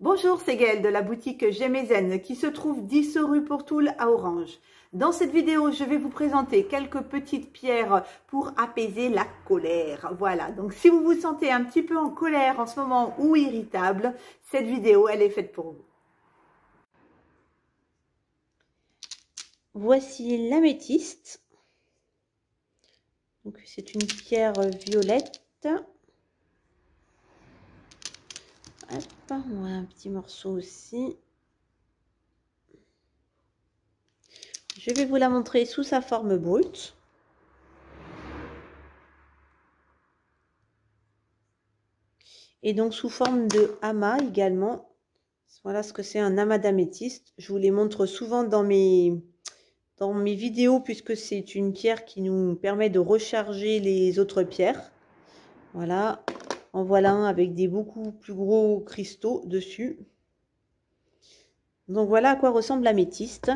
Bonjour, c'est Gaëlle de la boutique Gemezen qui se trouve 10 rue Pourtoul à Orange. Dans cette vidéo, je vais vous présenter quelques petites pierres pour apaiser la colère. Voilà, donc si vous vous sentez un petit peu en colère en ce moment ou irritable, cette vidéo, elle est faite pour vous. Voici l'améthyste. C'est une pierre violette un petit morceau aussi. Je vais vous la montrer sous sa forme brute. Et donc sous forme de hamas également. Voilà ce que c'est un amas d'améthyste. Je vous les montre souvent dans mes, dans mes vidéos puisque c'est une pierre qui nous permet de recharger les autres pierres. Voilà, en voilà un avec des beaucoup plus gros cristaux dessus. Donc voilà à quoi ressemble l'améthyste.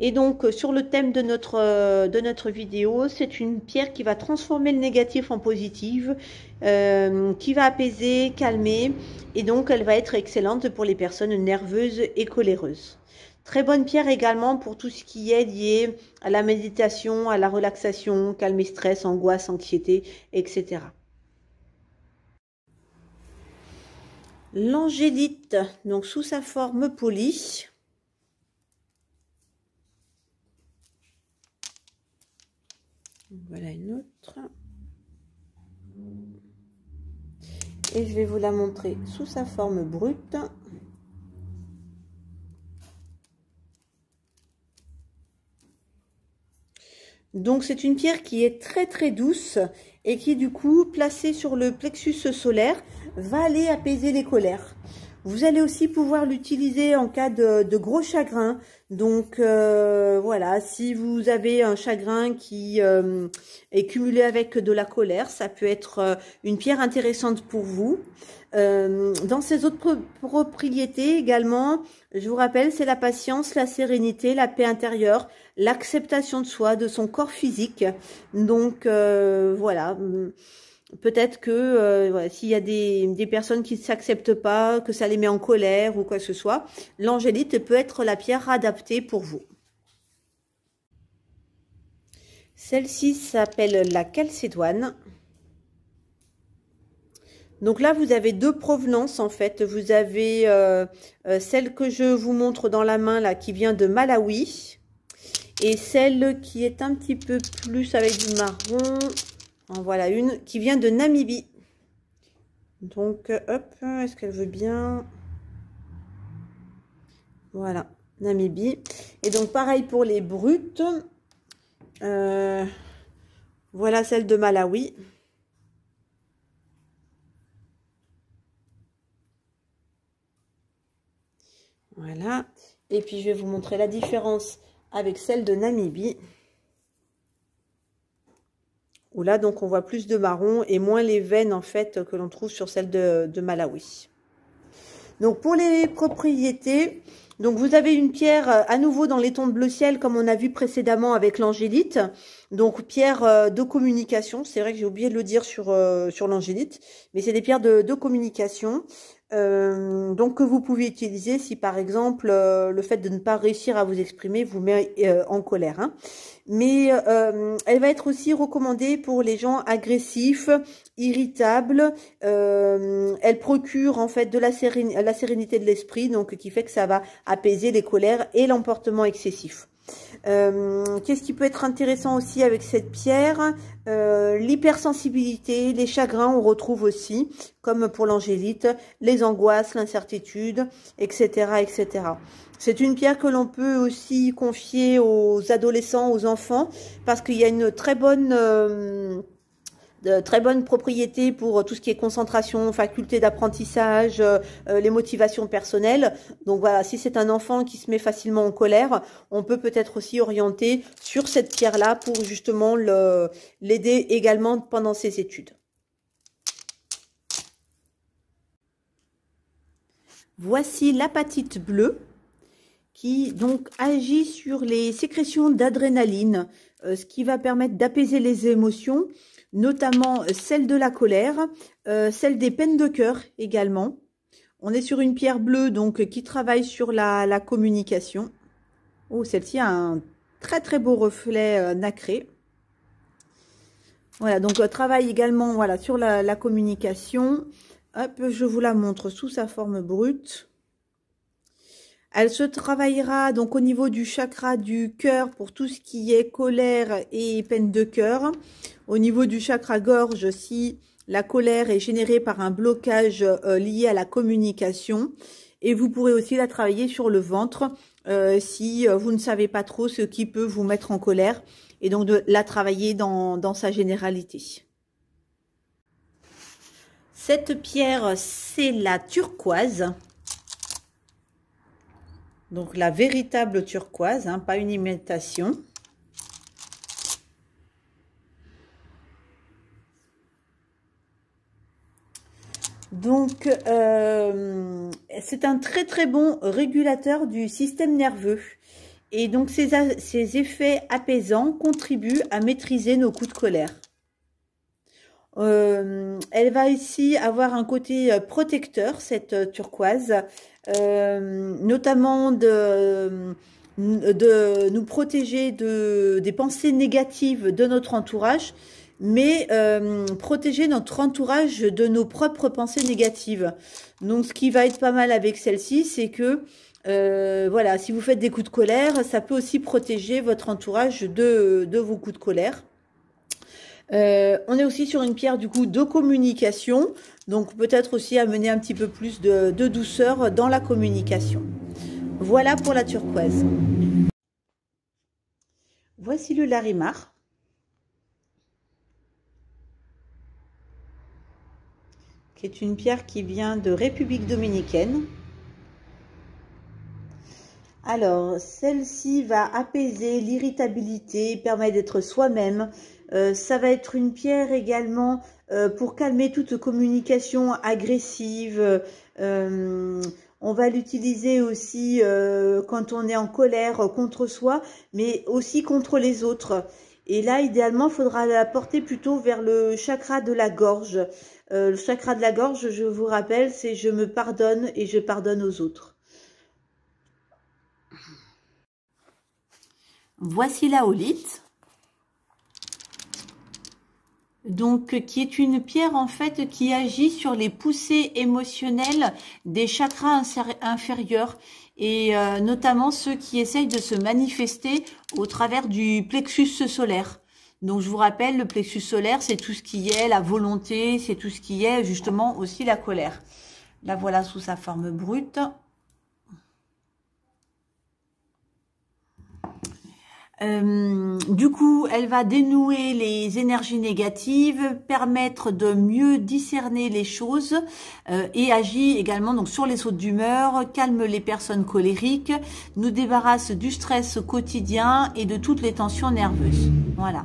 Et donc euh, sur le thème de notre, euh, de notre vidéo, c'est une pierre qui va transformer le négatif en positive, euh, qui va apaiser, calmer, et donc elle va être excellente pour les personnes nerveuses et coléreuses. Très bonne pierre également pour tout ce qui est lié à la méditation, à la relaxation, calmer stress, angoisse, anxiété, etc. l'angélite, donc sous sa forme polie. Voilà une autre. Et je vais vous la montrer sous sa forme brute. Donc c'est une pierre qui est très très douce et qui du coup placée sur le plexus solaire va aller apaiser les colères. Vous allez aussi pouvoir l'utiliser en cas de, gros chagrin. Donc euh, voilà, si vous avez un chagrin qui euh, est cumulé avec de la colère, ça peut être euh, une pierre intéressante pour vous. dans ses autres propriétés également, je vous rappelle, c'est la patience, la sérénité, la paix intérieure, l'acceptation de soi, de son corps physique. Donc voilà peut-être que euh, s'il y a des, personnes qui ne s'acceptent pas, que ça les met en colère ou quoi que ce soit, l'angélite peut être la pierre adaptée pour vous. Celle-ci s'appelle la calcédoine. Donc là, vous avez deux provenances en fait. Vous avez euh, euh, celle que je vous montre dans la main là, qui vient de Malawi. Et celle qui est un petit peu plus avec du marron, voilà une qui vient de Namibie. Donc, hop, est-ce qu'elle veut bien Voilà, Namibie. Et donc, pareil pour les brutes. Euh, voilà celle de Malawi. Voilà. Et puis, je vais vous montrer la différence avec celle de Namibie là donc on voit plus de marron et moins les veines en fait que l'on trouve sur celle de, Malawi. Donc pour les propriétés, donc vous avez une pierre euh, à nouveau dans les tons de bleu ciel comme on a vu précédemment avec l'angélite. Donc pierre euh, de communication, c'est vrai que j'ai oublié de le dire sur, euh, sur l'angélite, mais c'est des pierres de, de communication. Euh, donc que vous pouvez utiliser si par exemple euh, le fait de ne pas réussir à vous exprimer vous met euh, en colère. Hein. Mais elle va être aussi recommandée pour les gens agressifs, irritables. elle procure en fait de la, la sérénité de l'esprit, donc qui fait que ça va apaiser les colères et l'emportement excessif. Euh, qu'est-ce qui peut être intéressant aussi avec cette pierre euh, L'hypersensibilité, les chagrins, on retrouve aussi, comme pour l'angélite, les angoisses, l'incertitude, etc. etc. C'est une pierre que l'on peut aussi confier aux adolescents, aux enfants, parce qu'il y a une très bonne... Euh, de très bonnes propriétés pour euh, tout ce qui est concentration, faculté d'apprentissage, euh, euh, les motivations personnelles. Donc voilà, si c'est un enfant qui se met facilement en colère, on peut peut-être aussi orienter sur cette pierre-là pour justement l'aider également pendant ses études. Voici l'apatite bleue qui donc agit sur les sécrétions d'adrénaline, ce qui va permettre d'apaiser les émotions notamment euh, celle de la colère, euh, celle des peines de cœur également. On est sur une pierre bleue donc euh, qui travaille sur la, communication. Oh, celle-ci a un très très beau reflet nacré. Voilà, donc travaille également voilà, sur la, la communication. je vous la montre sous sa forme brute. Elle se travaillera donc au niveau du chakra du cœur pour tout ce qui est colère et peine de cœur. Au niveau du chakra gorge, si la colère est générée par un blocage euh, lié à la communication. Et vous pourrez aussi la travailler sur le ventre euh, si euh, vous ne savez pas trop ce qui peut vous mettre en colère. Et donc de la travailler dans sa généralité. Cette pierre, c'est la turquoise. Donc la véritable turquoise, hein, pas une imitation. Donc, euh, c'est un très très bon régulateur du système nerveux. Et donc, ces effets apaisants contribuent à maîtriser nos coups de colère. Euh, elle va ici avoir un côté euh, protecteur, cette euh, turquoise, notamment de, de nous protéger de, des pensées négatives de notre entourage, mais protéger notre entourage de nos propres pensées négatives. Donc ce qui va être pas mal avec celle-ci, c'est que voilà, si vous faites des coups de colère, ça peut aussi protéger votre entourage de vos coups de colère. Euh, on est aussi sur une pierre du coup de communication, donc peut-être aussi amener un petit peu plus de, douceur dans la communication. Voilà pour la turquoise. Voici le larimar. qui est une pierre qui vient de République dominicaine. Alors, celle-ci va apaiser l'irritabilité, permet d'être soi-même, euh, ça va être une pierre également euh, pour calmer toute communication agressive. Euh, on va l'utiliser aussi quand on est en colère contre soi, mais aussi contre les autres. Et là, idéalement, il faudra la porter plutôt vers le chakra de la gorge. le chakra de la gorge, je vous rappelle, c'est je me pardonne et je pardonne aux autres. Voici la holite donc qui est une pierre en fait qui agit sur les poussées émotionnelles des chakras inférieurs et euh, notamment ceux qui essayent de se manifester au travers du plexus solaire. Donc je vous rappelle, le plexus solaire, c'est tout ce qui est la volonté, c'est tout ce qui est justement aussi la colère. La voilà sous sa forme brute. Euh, du coup, elle va dénouer les énergies négatives, permettre de mieux discerner les choses euh, et agit également donc sur les sautes d'humeur, calme les personnes colériques, nous débarrasse du stress quotidien et de toutes les tensions nerveuses. Voilà.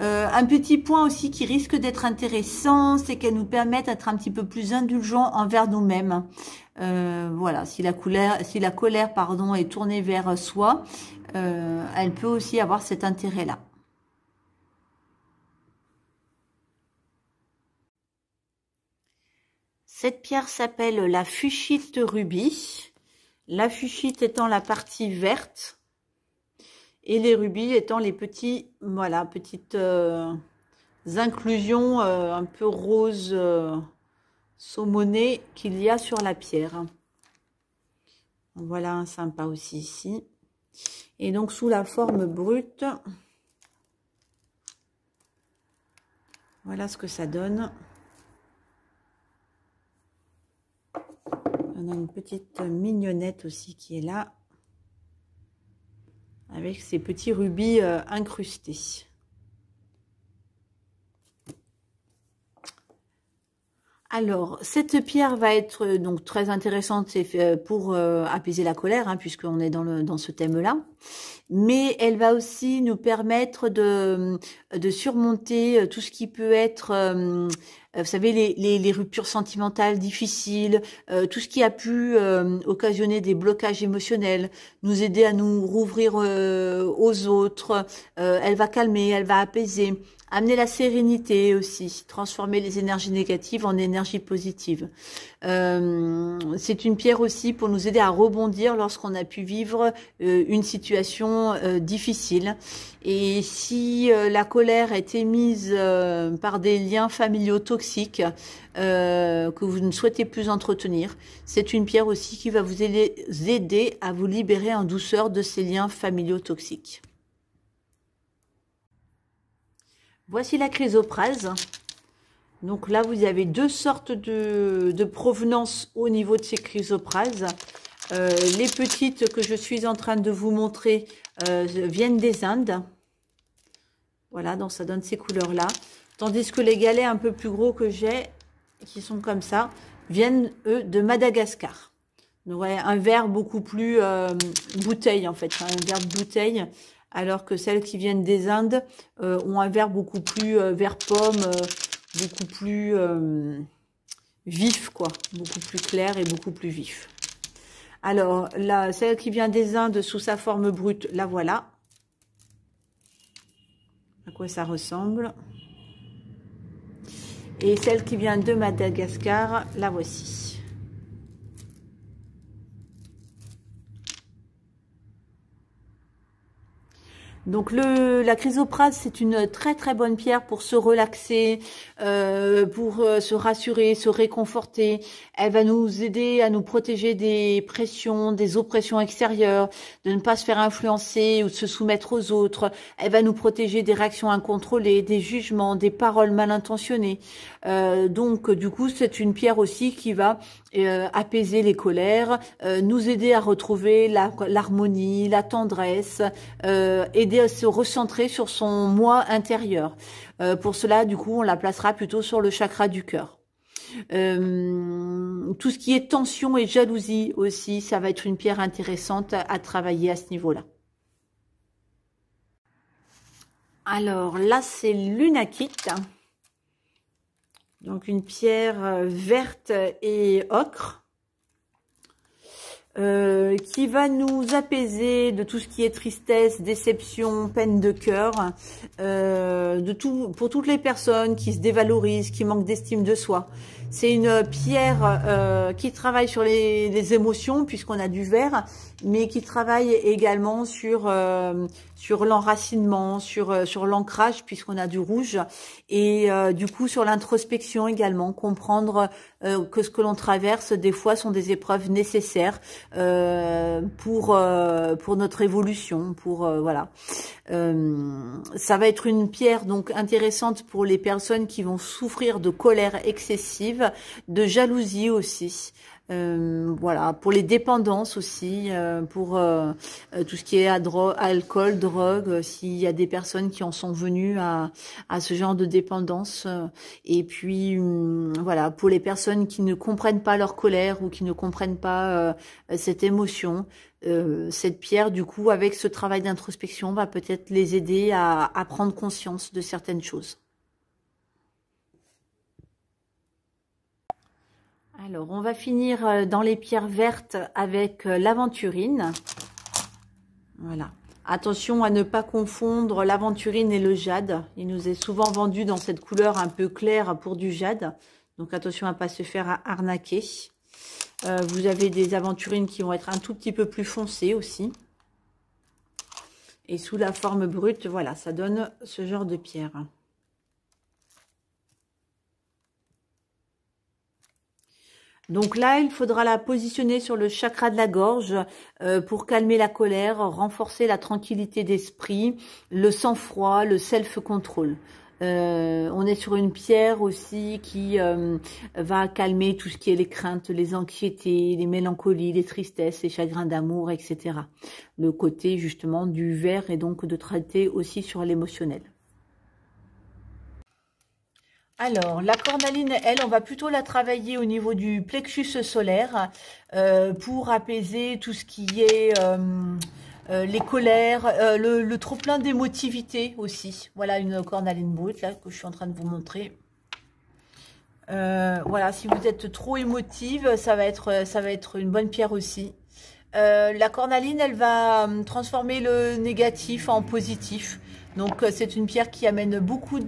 Euh, un petit point aussi qui risque d'être intéressant, c'est qu'elle nous permet d'être un petit peu plus indulgent envers nous-mêmes. Euh, voilà, si la, colère, si la colère pardon, est tournée vers soi, euh, elle peut aussi avoir cet intérêt-là. Cette pierre s'appelle la fuchite rubis. La fuchite étant la partie verte, et les rubis étant les petits, voilà, petites euh, inclusions euh, un peu roses euh, qu'il y a sur la pierre. Voilà un sympa aussi ici. Et donc sous la forme brute, voilà ce que ça donne. On a une petite mignonnette aussi qui est là avec ces petits rubis euh, incrustés. Alors, cette pierre va être euh, donc très intéressante euh, pour apaiser la colère, hein, puisqu'on est dans, le, dans ce thème-là. Mais elle va aussi nous permettre de, surmonter tout ce qui peut être euh, vous savez, les, les, les, ruptures sentimentales difficiles, euh, tout ce qui a pu euh, occasionner des blocages émotionnels, nous aider à nous rouvrir aux autres, elle va calmer, elle va apaiser, amener la sérénité aussi, transformer les énergies négatives en énergies positives. C'est une pierre aussi pour nous aider à rebondir lorsqu'on a pu vivre une situation difficile. Et si la colère est émise par des liens familiaux toxiques, euh, que vous ne souhaitez plus entretenir. C'est une pierre aussi qui va vous aider à vous libérer en douceur de ces liens familiaux toxiques. Voici la chrysoprase. Donc là, vous avez deux sortes de, provenance au niveau de ces chrysoprases. Euh, les petites que je suis en train de vous montrer euh, viennent des Indes. Voilà, donc ça donne ces couleurs-là. Tandis que les galets un peu plus gros que j'ai, qui sont comme ça, viennent eux de Madagascar. Donc un verre beaucoup plus euh, bouteille en fait, un verre bouteille, alors que celles qui viennent des Indes euh, ont un verre beaucoup plus euh, vert pomme, beaucoup plus vif quoi, beaucoup plus clair et beaucoup plus vif. Alors celle qui vient des Indes sous sa forme brute, la voilà. À quoi ça ressemble. Et celle qui vient de Madagascar, la voici. Donc le, la chrysoprase, c'est une très très bonne pierre pour se relaxer, euh, pour euh, se rassurer, se réconforter. Elle va nous aider à nous protéger des pressions, des oppressions extérieures, de ne pas se faire influencer ou de se soumettre aux autres. Elle va nous protéger des réactions incontrôlées, des jugements, des paroles mal intentionnées. Euh, donc du coup, c'est une pierre aussi qui va euh, apaiser les colères, euh, nous aider à retrouver l'harmonie, la, tendresse, euh, aider à se recentrer sur son moi intérieur. pour cela, du coup, on la placera plutôt sur le chakra du cœur. tout ce qui est tension et jalousie aussi, ça va être une pierre intéressante à travailler à ce niveau-là. Alors là, c'est l'unakite. Donc une pierre euh, verte et ocre. Euh, qui va nous apaiser de tout ce qui est tristesse, déception, peine de cœur, euh, de tout, pour toutes les personnes qui se dévalorisent, qui manquent d'estime de soi. C'est une pierre qui travaille sur les, les émotions, puisqu'on a du vert, mais qui travaille également sur sur l'enracinement, sur, euh, sur l'ancrage, puisqu'on a du rouge, et euh, du coup sur l'introspection également, comprendre euh, que ce que l'on traverse, des fois, sont des épreuves nécessaires pour, pour notre évolution, pour voilà. ça va être une pierre donc intéressante pour les personnes qui vont souffrir de colère excessive, de jalousie aussi. Euh, voilà, pour les dépendances aussi, euh, pour euh, tout ce qui est à alcool, drogue, s'il y a des personnes qui en sont venues à, ce genre de dépendance. et puis, hum, voilà, pour les personnes qui ne comprennent pas leur colère ou qui ne comprennent pas cette émotion, cette pierre, du coup, avec ce travail d'introspection, va peut-être les aider à prendre conscience de certaines choses. Alors, on va finir euh, dans les pierres vertes avec euh, l'aventurine. Voilà. Attention à ne pas confondre l'aventurine et le jade. Il nous est souvent vendu dans cette couleur un peu claire pour du jade. Donc attention à ne pas se faire arnaquer. Euh, vous avez des aventurines qui vont être un tout petit peu plus foncées aussi. Et sous la forme brute, voilà, ça donne ce genre de pierre. Donc là, il faudra la positionner sur le chakra de la gorge euh, pour calmer la colère, renforcer la tranquillité d'esprit, le sang-froid, le self-control. Euh, on est sur une pierre aussi qui euh, va calmer tout ce qui est les craintes, les anxiétés, les mélancolies, les tristesses, les chagrins d'amour, etc. Le côté justement du vert et donc de traiter aussi sur l'émotionnel. Alors, la cornaline, elle, on va plutôt la travailler au niveau du plexus solaire euh, pour apaiser tout ce qui est euh, euh, les colères, le, trop-plein d'émotivité aussi. Voilà une cornaline brute là que je suis en train de vous montrer. voilà, si vous êtes trop émotive, ça va être, ça va être une bonne pierre aussi. la cornaline, elle va transformer le négatif en positif. Donc euh, c'est une pierre qui amène beaucoup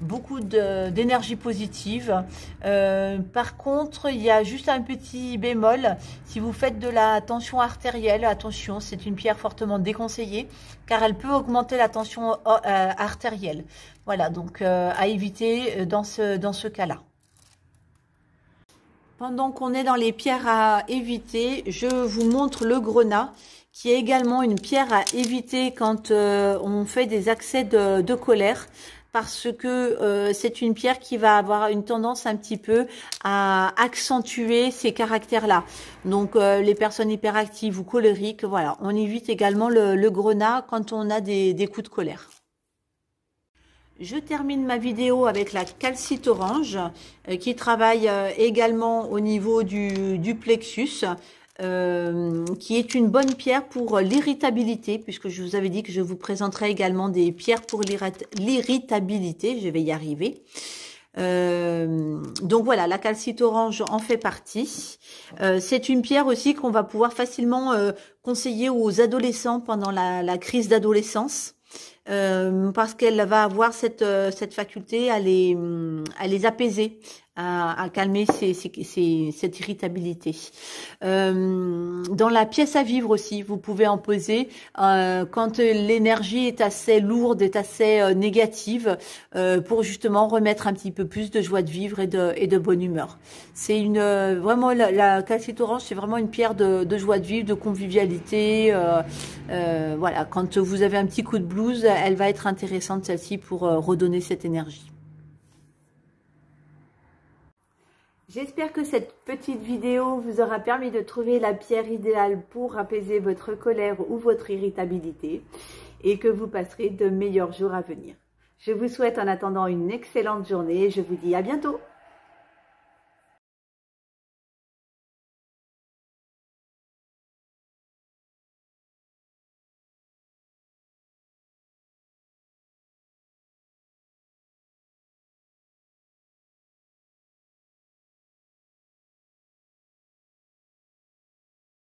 beaucoup d'énergie positive. Euh, par contre, il y a juste un petit bémol. Si vous faites de la tension artérielle, attention, c'est une pierre fortement déconseillée car elle peut augmenter la tension euh, artérielle. Voilà, donc à éviter dans dans ce cas-là. Pendant qu'on est dans les pierres à éviter, je vous montre le grenat qui est également une pierre à éviter quand euh, on fait des accès de, colère parce que euh, c'est une pierre qui va avoir une tendance un petit peu à accentuer ces caractères-là. Donc euh, les personnes hyperactives ou colériques, voilà, on évite également le, grenat quand on a des, coups de colère. Je termine ma vidéo avec la calcite orange qui travaille également au niveau du plexus. Euh, qui est une bonne pierre pour l'irritabilité, puisque je vous avais dit que je vous présenterai également des pierres pour l'irritabilité, je vais y arriver. Euh, donc voilà, la calcite orange en fait partie. Euh, c'est une pierre aussi qu'on va pouvoir facilement conseiller aux adolescents pendant la, crise d'adolescence. parce qu'elle va avoir cette, faculté à les apaiser, à, à calmer cette irritabilité. Euh, dans la pièce à vivre aussi, vous pouvez en poser. Euh, quand l'énergie est assez lourde, est assez euh, négative, euh, pour justement remettre un petit peu plus de joie de vivre et de, et de bonne humeur. C'est une euh, vraiment la, la calcite orange, c'est vraiment une pierre de, de, joie de vivre, de convivialité. voilà, quand vous avez un petit coup de blues, elle va être intéressante celle-ci pour redonner cette énergie. J'espère que cette petite vidéo vous aura permis de trouver la pierre idéale pour apaiser votre colère ou votre irritabilité et que vous passerez de meilleurs jours à venir. Je vous souhaite en attendant une excellente journée et je vous dis à bientôt